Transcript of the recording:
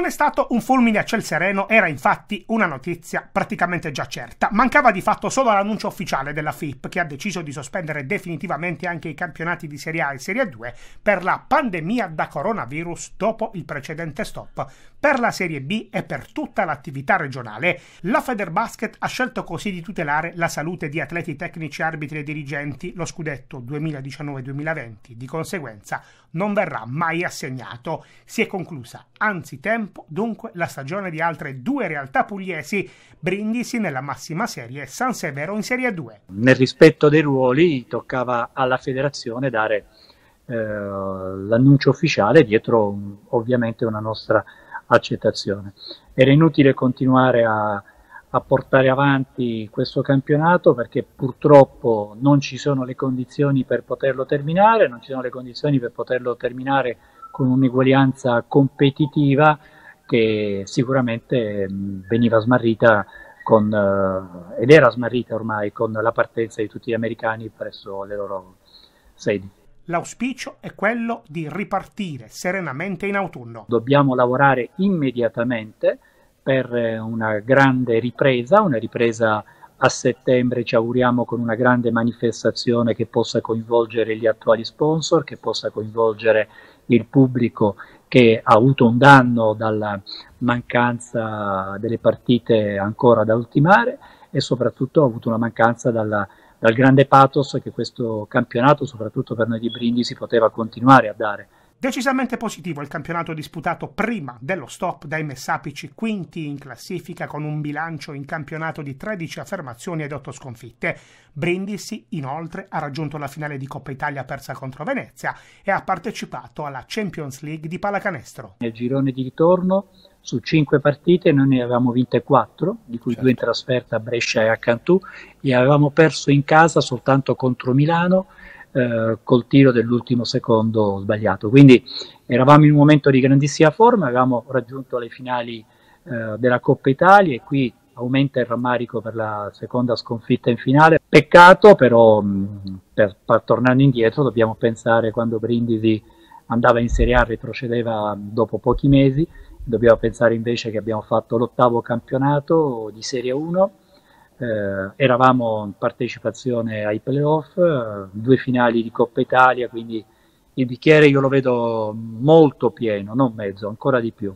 Non è stato un fulmine a ciel sereno, era infatti una notizia praticamente già certa. Mancava di fatto solo l'annuncio ufficiale della FIP, che ha deciso di sospendere definitivamente anche i campionati di Serie A e Serie 2 per la pandemia da coronavirus dopo il precedente stop per la Serie B e per tutta l'attività regionale. La Federbasket ha scelto così di tutelare la salute di atleti tecnici, arbitri e dirigenti. Lo scudetto 2019-2020 di conseguenza non verrà mai assegnato. Si è conclusa anzitempo tempo dunque la stagione di altre due realtà pugliesi, Brindisi nella massima serie e San Severo in Serie 2. Nel rispetto dei ruoli toccava alla federazione dare eh, l'annuncio ufficiale dietro mm, ovviamente una nostra accettazione. Era inutile continuare a, a portare avanti questo campionato perché purtroppo non ci sono le condizioni per poterlo terminare, non ci sono le condizioni per poterlo terminare con un'eguaglianza competitiva che sicuramente veniva smarrita con, eh, ed era smarrita ormai con la partenza di tutti gli americani presso le loro sedi. L'auspicio è quello di ripartire serenamente in autunno. Dobbiamo lavorare immediatamente per eh, una grande ripresa, una ripresa a settembre ci auguriamo con una grande manifestazione che possa coinvolgere gli attuali sponsor, che possa coinvolgere il pubblico che ha avuto un danno dalla mancanza delle partite ancora da ultimare e soprattutto ha avuto una mancanza dalla, dal grande pathos che questo campionato, soprattutto per noi di Brindisi, poteva continuare a dare. Decisamente positivo il campionato disputato prima dello stop dai Messapici, quinti in classifica con un bilancio in campionato di 13 affermazioni ed 8 sconfitte. Brindisi inoltre ha raggiunto la finale di Coppa Italia persa contro Venezia e ha partecipato alla Champions League di pallacanestro. Nel girone di ritorno su 5 partite noi ne avevamo vinte 4, di cui 2 certo. in trasferta a Brescia e a Cantù e avevamo perso in casa soltanto contro Milano eh, col tiro dell'ultimo secondo sbagliato. Quindi eravamo in un momento di grandissima forma, avevamo raggiunto le finali eh, della Coppa Italia e qui aumenta il rammarico per la seconda sconfitta in finale. Peccato però, mh, mm, per, per, tornando indietro, dobbiamo pensare quando Brindisi andava in Serie A, retrocedeva dopo pochi mesi, dobbiamo pensare invece che abbiamo fatto l'ottavo campionato di Serie 1 eh, eravamo in partecipazione ai playoff, eh, due finali di Coppa Italia, quindi il bicchiere io lo vedo molto pieno, non mezzo, ancora di più.